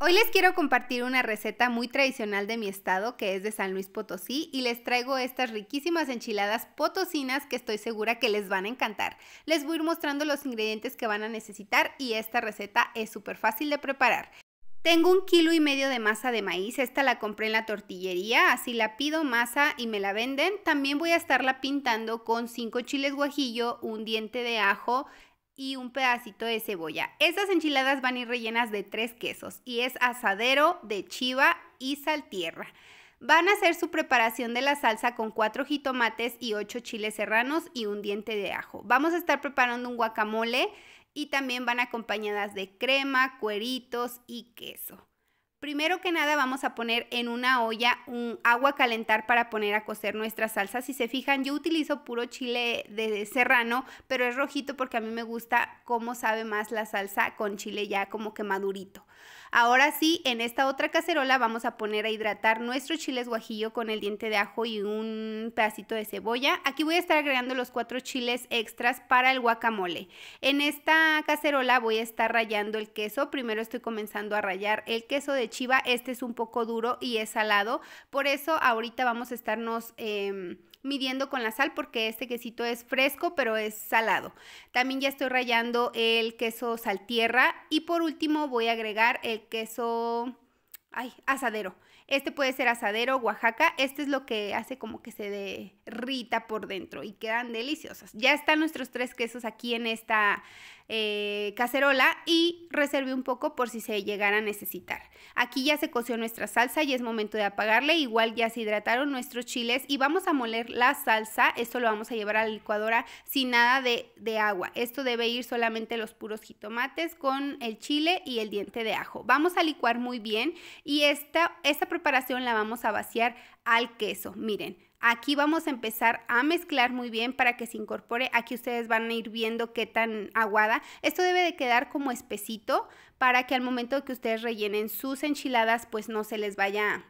Hoy les quiero compartir una receta muy tradicional de mi estado que es de San Luis Potosí y les traigo estas riquísimas enchiladas potosinas que estoy segura que les van a encantar. Les voy a ir mostrando los ingredientes que van a necesitar y esta receta es súper fácil de preparar. Tengo un kilo y medio de masa de maíz, esta la compré en la tortillería, así la pido masa y me la venden. También voy a estarla pintando con 5 chiles guajillo, un diente de ajo, y un pedacito de cebolla. Estas enchiladas van a ir rellenas de tres quesos y es asadero de chiva y saltierra. Van a hacer su preparación de la salsa con cuatro jitomates y ocho chiles serranos y un diente de ajo. Vamos a estar preparando un guacamole y también van acompañadas de crema, cueritos y queso. Primero que nada vamos a poner en una olla un agua a calentar para poner a cocer nuestra salsa. Si se fijan, yo utilizo puro chile de serrano, pero es rojito porque a mí me gusta cómo sabe más la salsa con chile ya como que madurito. Ahora sí, en esta otra cacerola vamos a poner a hidratar nuestros chiles guajillo con el diente de ajo y un pedacito de cebolla. Aquí voy a estar agregando los cuatro chiles extras para el guacamole. En esta cacerola voy a estar rayando el queso. Primero estoy comenzando a rayar el queso de chiva. Este es un poco duro y es salado. Por eso ahorita vamos a estarnos... Em, midiendo con la sal porque este quesito es fresco pero es salado. También ya estoy rayando el queso saltierra y por último voy a agregar el queso ay, asadero. Este puede ser asadero, o Oaxaca. Este es lo que hace como que se derrita por dentro y quedan deliciosas. Ya están nuestros tres quesos aquí en esta eh, cacerola y reservé un poco por si se llegara a necesitar. Aquí ya se coció nuestra salsa y es momento de apagarle. Igual ya se hidrataron nuestros chiles y vamos a moler la salsa. Esto lo vamos a llevar a la licuadora sin nada de, agua. Esto debe ir solamente los puros jitomates con el chile y el diente de ajo. Vamos a licuar muy bien y esta, esta la vamos a vaciar al queso. Miren, Aquí vamos a empezar a mezclar muy bien para que se incorpore. Aquí ustedes van a ir viendo qué tan aguada. Esto debe de quedar como espesito para que al momento que ustedes rellenen sus enchiladas pues no se les vaya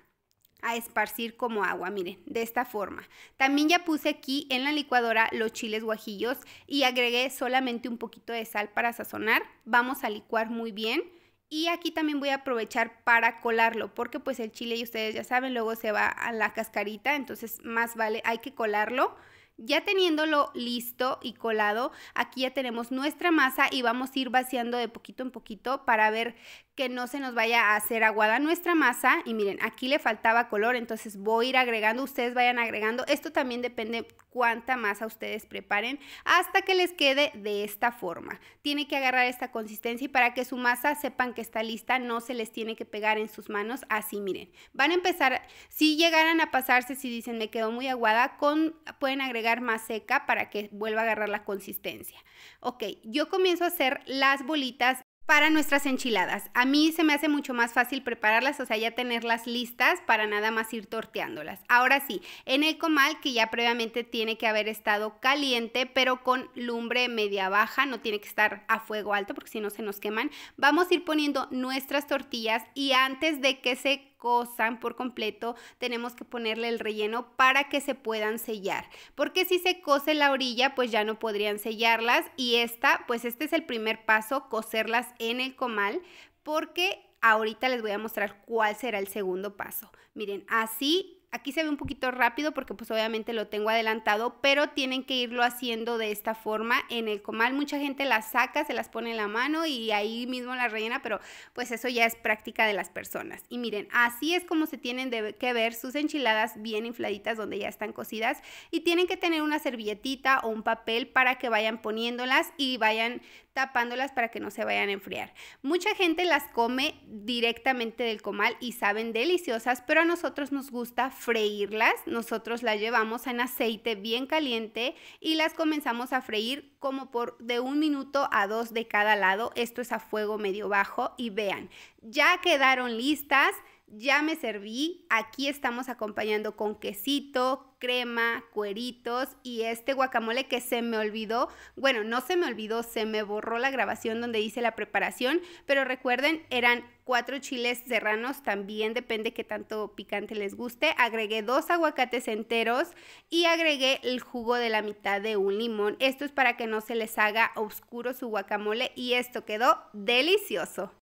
a esparcir como agua, miren, de esta forma. También ya puse aquí en la licuadora los chiles guajillos y agregué solamente un poquito de sal para sazonar. Vamos a licuar muy bien. Y aquí también voy a aprovechar para colarlo, porque pues el chile, y ustedes ya saben, luego se va a la cascarita, entonces más vale, hay que colarlo. Ya teniéndolo listo y colado, aquí ya tenemos nuestra masa y vamos a ir vaciando de poquito en poquito para ver que no se nos vaya a hacer aguada nuestra masa. Y miren, aquí le faltaba color, entonces voy a ir agregando, ustedes vayan agregando. Esto también depende cuánta masa ustedes preparen hasta que les quede de esta forma. Tiene que agarrar esta consistencia y para que su masa sepan que está lista, no se les tiene que pegar en sus manos. Así miren, van a empezar, si llegaran a pasarse, si dicen me quedó muy aguada, con, pueden agregar más seca para que vuelva a agarrar la consistencia. Ok, yo comienzo a hacer las bolitas para nuestras enchiladas. A mí se me hace mucho más fácil prepararlas, o sea, ya tenerlas listas para nada más ir torteándolas. Ahora sí, en el comal que ya previamente tiene que haber estado caliente, pero con lumbre media baja, no tiene que estar a fuego alto porque si no se nos queman, vamos a ir poniendo nuestras tortillas y antes de que se cosan por completo, tenemos que ponerle el relleno para que se puedan sellar. Porque si se cose la orilla, pues ya no podrían sellarlas. Y esta, pues este es el primer paso, coserlas en el comal. Porque ahorita les voy a mostrar cuál será el segundo paso. Miren, así Aquí se ve un poquito rápido porque pues obviamente lo tengo adelantado, pero tienen que irlo haciendo de esta forma. En el comal mucha gente las saca, se las pone en la mano y ahí mismo las rellena, pero pues eso ya es práctica de las personas. Y miren, así es como se tienen que ver sus enchiladas bien infladitas donde ya están cocidas y tienen que tener una servilletita o un papel para que vayan poniéndolas y vayan tapándolas para que no se vayan a enfriar. Mucha gente las come directamente del comal y saben deliciosas, pero a nosotros nos gusta freírlas. Nosotros las llevamos en aceite bien caliente y las comenzamos a freír como por de un minuto a dos de cada lado. Esto es a fuego medio bajo y vean, ya quedaron listas ya me serví. Aquí estamos acompañando con quesito, crema, cueritos y este guacamole que se me olvidó. Bueno, no se me olvidó, se me borró la grabación donde hice la preparación, pero recuerden, eran cuatro chiles serranos, también depende qué tanto picante les guste. Agregué dos aguacates enteros y agregué el jugo de la mitad de un limón. Esto es para que no se les haga oscuro su guacamole y esto quedó delicioso.